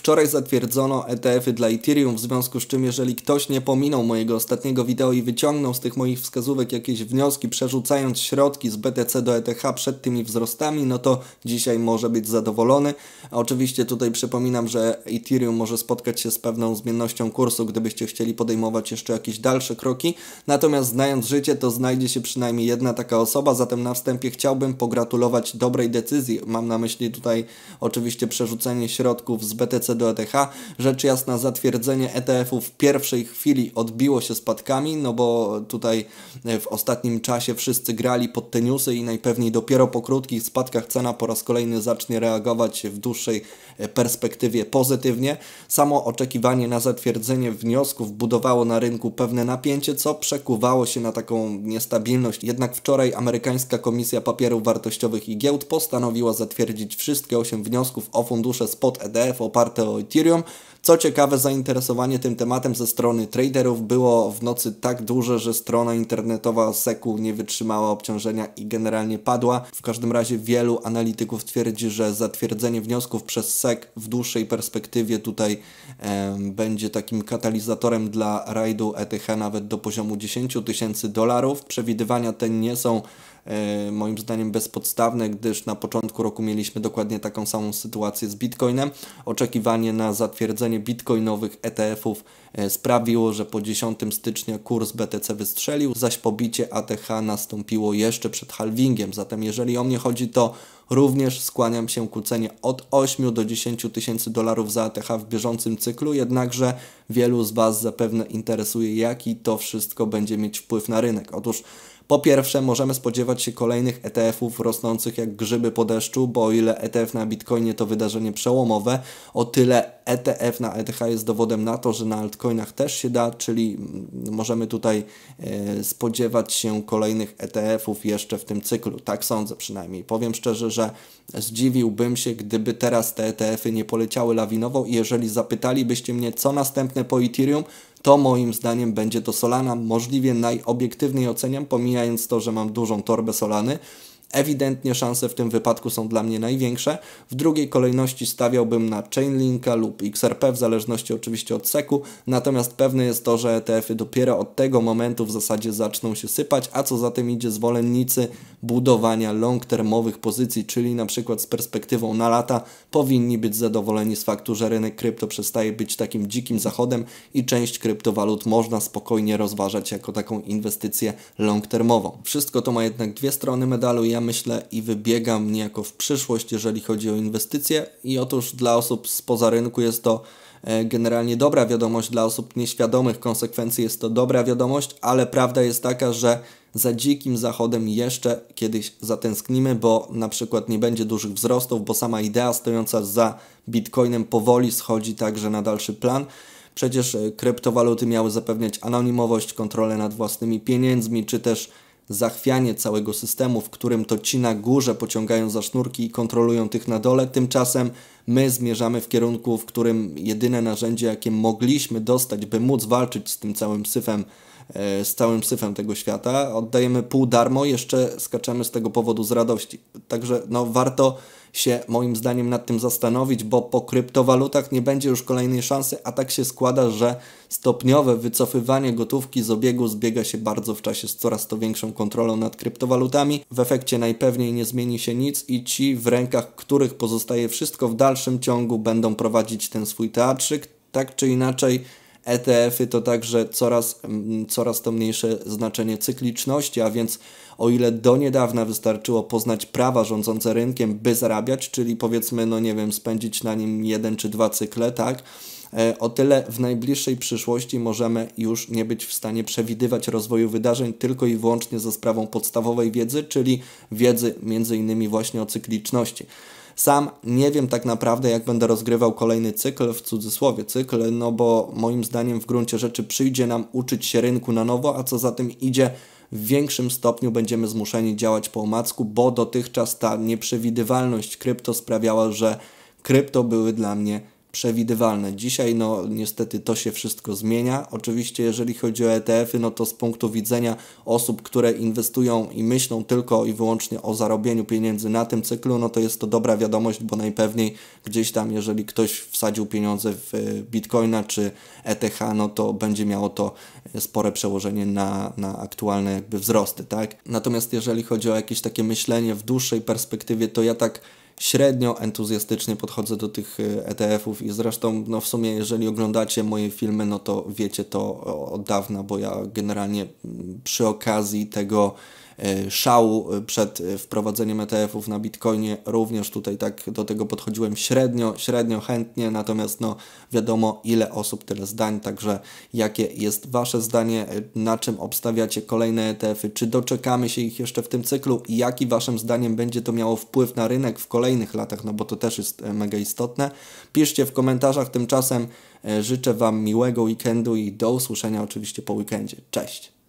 Wczoraj zatwierdzono ETF-y dla Ethereum, w związku z czym jeżeli ktoś nie pominął mojego ostatniego wideo i wyciągnął z tych moich wskazówek jakieś wnioski, przerzucając środki z BTC do ETH przed tymi wzrostami, no to dzisiaj może być zadowolony. A oczywiście tutaj przypominam, że Ethereum może spotkać się z pewną zmiennością kursu, gdybyście chcieli podejmować jeszcze jakieś dalsze kroki. Natomiast znając życie, to znajdzie się przynajmniej jedna taka osoba, zatem na wstępie chciałbym pogratulować dobrej decyzji. Mam na myśli tutaj oczywiście przerzucenie środków z BTC do ETH. Rzecz jasna zatwierdzenie ETF-u w pierwszej chwili odbiło się spadkami, no bo tutaj e, w ostatnim czasie wszyscy grali pod te newsy i najpewniej dopiero po krótkich spadkach cena po raz kolejny zacznie reagować w dłuższej e, perspektywie pozytywnie. Samo oczekiwanie na zatwierdzenie wniosków budowało na rynku pewne napięcie, co przekuwało się na taką niestabilność. Jednak wczoraj amerykańska Komisja Papierów Wartościowych i Giełd postanowiła zatwierdzić wszystkie 8 wniosków o fundusze spot e ETF oparte этого Ethereum, Co ciekawe, zainteresowanie tym tematem ze strony traderów było w nocy tak duże, że strona internetowa SECU nie wytrzymała obciążenia i generalnie padła. W każdym razie wielu analityków twierdzi, że zatwierdzenie wniosków przez SEC w dłuższej perspektywie tutaj e, będzie takim katalizatorem dla rajdu ETH nawet do poziomu 10 tysięcy dolarów. Przewidywania te nie są e, moim zdaniem bezpodstawne, gdyż na początku roku mieliśmy dokładnie taką samą sytuację z Bitcoinem. Oczekiwanie na zatwierdzenie wprowadzenie bitcoinowych ETF-ów e, sprawiło, że po 10 stycznia kurs BTC wystrzelił, zaś pobicie ATH nastąpiło jeszcze przed halvingiem. Zatem jeżeli o mnie chodzi, to Również skłaniam się ku cenie od 8 do 10 tysięcy dolarów za ETH w bieżącym cyklu, jednakże wielu z Was zapewne interesuje, jaki to wszystko będzie mieć wpływ na rynek. Otóż po pierwsze, możemy spodziewać się kolejnych ETF-ów rosnących jak grzyby po deszczu, bo o ile ETF na Bitcoinie to wydarzenie przełomowe, o tyle ETF na ETH jest dowodem na to, że na altcoinach też się da, czyli mm, możemy tutaj e, spodziewać się kolejnych ETF-ów jeszcze w tym cyklu. Tak sądzę przynajmniej. Powiem szczerze, że że zdziwiłbym się, gdyby teraz te ETF-y nie poleciały lawinowo i jeżeli zapytalibyście mnie, co następne po Ethereum, to moim zdaniem będzie to Solana. Możliwie najobiektywniej oceniam, pomijając to, że mam dużą torbę Solany, Ewidentnie szanse w tym wypadku są dla mnie największe. W drugiej kolejności stawiałbym na Chainlinka lub XRP, w zależności oczywiście od seku, natomiast pewne jest to, że ETF-y dopiero od tego momentu w zasadzie zaczną się sypać, a co za tym idzie zwolennicy budowania long-termowych pozycji, czyli na przykład z perspektywą na lata, powinni być zadowoleni z faktu, że rynek krypto przestaje być takim dzikim zachodem i część kryptowalut można spokojnie rozważać jako taką inwestycję long-termową. Wszystko to ma jednak dwie strony medalu. Ja myślę, i wybiegam niejako w przyszłość, jeżeli chodzi o inwestycje. I otóż dla osób spoza rynku jest to e, generalnie dobra wiadomość, dla osób nieświadomych konsekwencji jest to dobra wiadomość, ale prawda jest taka, że za dzikim zachodem jeszcze kiedyś zatęsknimy, bo na przykład nie będzie dużych wzrostów, bo sama idea stojąca za bitcoinem powoli schodzi także na dalszy plan. Przecież e, kryptowaluty miały zapewniać anonimowość, kontrolę nad własnymi pieniędzmi, czy też zachwianie całego systemu, w którym to ci na górze pociągają za sznurki i kontrolują tych na dole. Tymczasem my zmierzamy w kierunku, w którym jedyne narzędzie, jakie mogliśmy dostać, by móc walczyć z tym całym syfem E, z całym syfem tego świata. Oddajemy pół darmo, jeszcze skaczemy z tego powodu z radości. Także no, warto się moim zdaniem nad tym zastanowić, bo po kryptowalutach nie będzie już kolejnej szansy, a tak się składa, że stopniowe wycofywanie gotówki z obiegu zbiega się bardzo w czasie z coraz to większą kontrolą nad kryptowalutami. W efekcie najpewniej nie zmieni się nic i ci, w rękach których pozostaje wszystko w dalszym ciągu, będą prowadzić ten swój teatrzyk. Tak czy inaczej, ETF-y to także coraz, mm, coraz to mniejsze znaczenie cykliczności, a więc o ile do niedawna wystarczyło poznać prawa rządzące rynkiem, by zarabiać, czyli powiedzmy, no nie wiem, spędzić na nim jeden czy dwa cykle, tak? E, o tyle w najbliższej przyszłości możemy już nie być w stanie przewidywać rozwoju wydarzeń tylko i wyłącznie za sprawą podstawowej wiedzy, czyli wiedzy m.in. właśnie o cykliczności. Sam nie wiem tak naprawdę, jak będę rozgrywał kolejny cykl, w cudzysłowie cykl, no bo moim zdaniem w gruncie rzeczy przyjdzie nam uczyć się rynku na nowo, a co za tym idzie, w większym stopniu będziemy zmuszeni działać po omacku, bo dotychczas ta nieprzewidywalność krypto sprawiała, że krypto były dla mnie przewidywalne. Dzisiaj no niestety to się wszystko zmienia. Oczywiście jeżeli chodzi o ETF-y, no to z punktu widzenia osób, które inwestują i myślą tylko i wyłącznie o zarobieniu pieniędzy na tym cyklu, no to jest to dobra wiadomość, bo najpewniej gdzieś tam jeżeli ktoś wsadził pieniądze w e, Bitcoina czy ETH, no to będzie miało to e, spore przełożenie na, na aktualne jakby wzrosty, tak? Natomiast jeżeli chodzi o jakieś takie myślenie w dłuższej perspektywie, to ja tak średnio entuzjastycznie podchodzę do tych y, ETF-ów i zresztą no w sumie jeżeli oglądacie moje filmy, no to wiecie to od dawna, bo ja generalnie mm, przy okazji tego E, szału e, przed e, wprowadzeniem ETF-ów na Bitcoinie. Również tutaj tak do tego podchodziłem średnio, średnio chętnie, natomiast no wiadomo ile osób, tyle zdań, także jakie jest Wasze zdanie, na czym obstawiacie kolejne ETF-y, czy doczekamy się ich jeszcze w tym cyklu i jaki Waszym zdaniem będzie to miało wpływ na rynek w kolejnych latach, no bo to też jest mega istotne. Piszcie w komentarzach, tymczasem życzę Wam miłego weekendu i do usłyszenia oczywiście po weekendzie. Cześć!